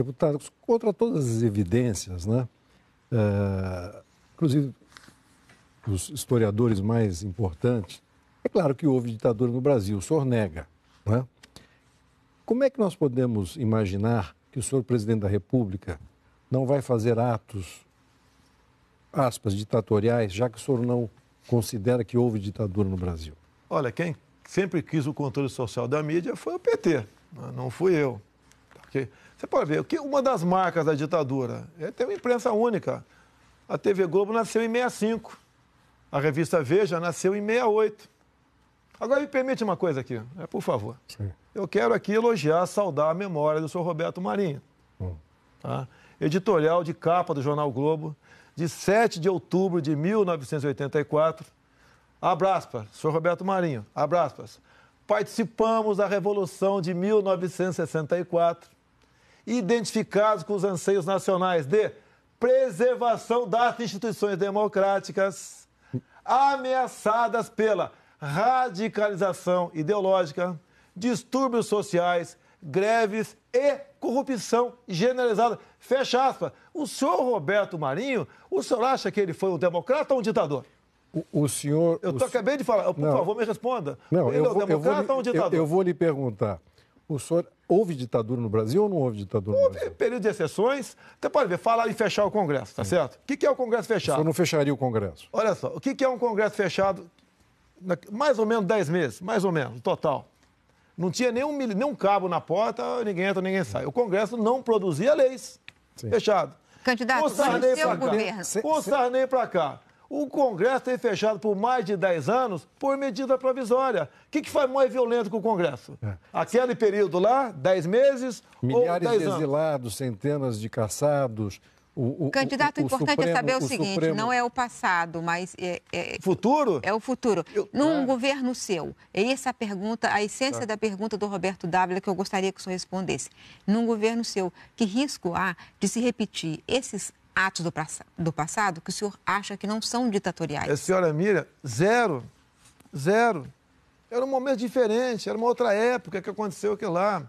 Deputados, contra todas as evidências, né? É, inclusive os historiadores mais importantes, é claro que houve ditadura no Brasil, o senhor nega. Né? Como é que nós podemos imaginar que o senhor presidente da República não vai fazer atos, aspas, ditatoriais, já que o senhor não considera que houve ditadura no Brasil? Olha, quem sempre quis o controle social da mídia foi o PT, né? não fui eu. Você pode ver que uma das marcas da ditadura é ter uma imprensa única. A TV Globo nasceu em 65. A revista Veja nasceu em 68. Agora me permite uma coisa aqui, né? por favor. Sim. Eu quero aqui elogiar, saudar a memória do senhor Roberto Marinho. Hum. Tá? Editorial de capa do Jornal Globo, de 7 de outubro de 1984. Abraspas, senhor Roberto Marinho, abraspas. Participamos da Revolução de 1964 identificados com os anseios nacionais de preservação das instituições democráticas, ameaçadas pela radicalização ideológica, distúrbios sociais, greves e corrupção generalizada. Fecha aspas. O senhor Roberto Marinho, o senhor acha que ele foi um democrata ou um ditador? O, o senhor. Eu tô, acabei de falar, por não, favor, me responda. Não, ele é eu é um vou, democrata eu vou, ou um ditador? Eu, eu vou lhe perguntar. O senhor houve ditadura no Brasil ou não houve ditadura no Brasil? Houve período de exceções. Você pode ver, falar em fechar o Congresso, tá Sim. certo? O que é o Congresso fechado? O senhor não fecharia o Congresso? Olha só, o que é um Congresso fechado? Mais ou menos 10 meses, mais ou menos, total. Não tinha nenhum, nenhum cabo na porta, ninguém entra, ninguém sai. O Congresso não produzia leis. Sim. Fechado. Candidato, o Sarney para cá. O Sarney para cá. O Congresso tem fechado por mais de 10 anos por medida provisória. O que, que foi mais violento com o Congresso? É. Aquele período lá, 10 meses Milhares ou 10 de exilados, centenas de caçados. O, o candidato o, é o importante Supremo, é saber o, seguinte: Supremo... não é o passado, mas é, é futuro. É o futuro. Eu... Num é. governo seu, é essa é a pergunta, a essência da pergunta do Roberto Dávila que eu gostaria que o senhor respondesse. Num governo seu, que risco há de se repetir esses atos do, praça, do passado que o senhor acha que não são ditatoriais? A é, senhora Mira, zero. Zero. Era um momento diferente, era uma outra época que aconteceu aquilo lá.